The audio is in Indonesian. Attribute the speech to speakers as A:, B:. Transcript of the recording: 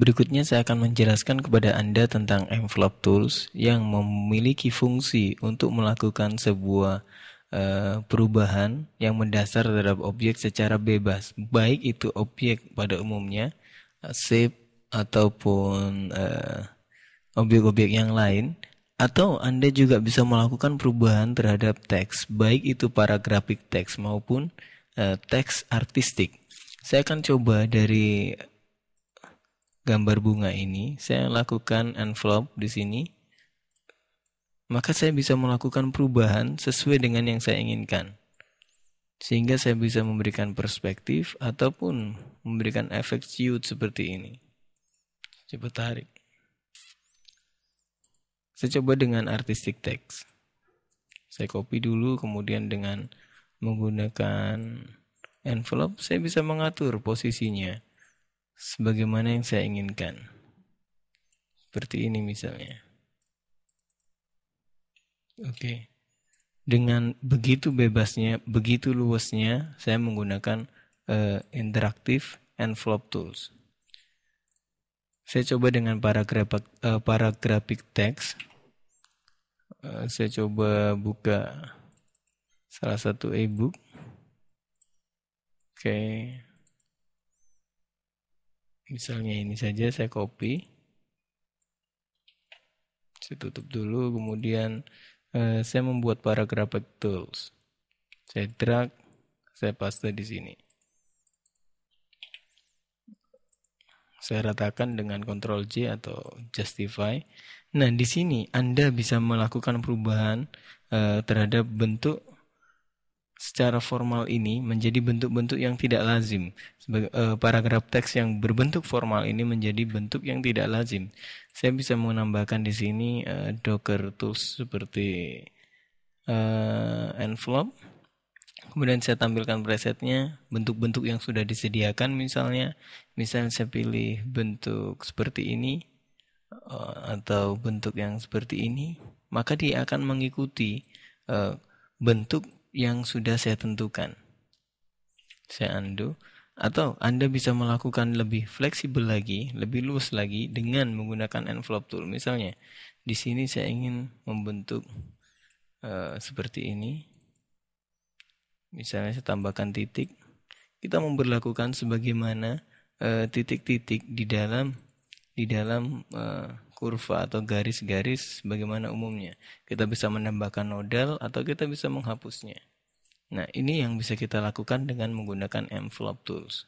A: Berikutnya saya akan menjelaskan kepada Anda tentang envelope tools yang memiliki fungsi untuk melakukan sebuah eh, perubahan yang mendasar terhadap objek secara bebas, baik itu objek pada umumnya, eh, shape ataupun eh, objek-objek uh, yang lain. Atau Anda juga bisa melakukan perubahan terhadap teks, baik itu paragrafik teks maupun uh, teks artistik. Saya akan coba dari gambar bunga ini, saya lakukan envelope di sini, maka saya bisa melakukan perubahan sesuai dengan yang saya inginkan. Sehingga saya bisa memberikan perspektif ataupun memberikan efek ciut seperti ini. Coba tarik. Saya coba dengan artistic text. Saya copy dulu kemudian dengan menggunakan envelope saya bisa mengatur posisinya sebagaimana yang saya inginkan. Seperti ini misalnya. Oke. Dengan begitu bebasnya, begitu luasnya, saya menggunakan uh, eh, interactive envelope tools. Saya coba dengan paragrafik, uh, eh, paragraphic teks. Uh, saya coba buka salah satu ebook. Oke. Okay misalnya ini saja saya copy saya tutup dulu kemudian eh, saya membuat paragraf tools saya drag saya paste di sini saya ratakan dengan Ctrl J atau justify. Nah, di sini Anda bisa melakukan perubahan uh, terhadap bentuk secara formal ini menjadi bentuk-bentuk yang tidak lazim. Eh, paragraf teks yang berbentuk formal ini menjadi bentuk yang tidak lazim. Saya bisa menambahkan di sini uh, Docker tools seperti eh, envelope. Kemudian saya tampilkan presetnya, bentuk-bentuk yang sudah disediakan misalnya. Misalnya saya pilih bentuk seperti ini atau bentuk yang seperti ini, maka dia akan mengikuti bentuk yang sudah saya tentukan. Saya undo. Atau Anda bisa melakukan lebih fleksibel lagi, lebih luas lagi dengan menggunakan envelope tool. Misalnya, di sini saya ingin membentuk uh, seperti ini. Misalnya saya tambahkan titik. Kita memperlakukan sebagaimana eh, titik-titik uh, di dalam di dalam uh, kurva atau garis-garis bagaimana umumnya. Kita bisa menambahkan nodal atau kita bisa menghapusnya. Nah, ini yang bisa kita lakukan dengan menggunakan envelope tools.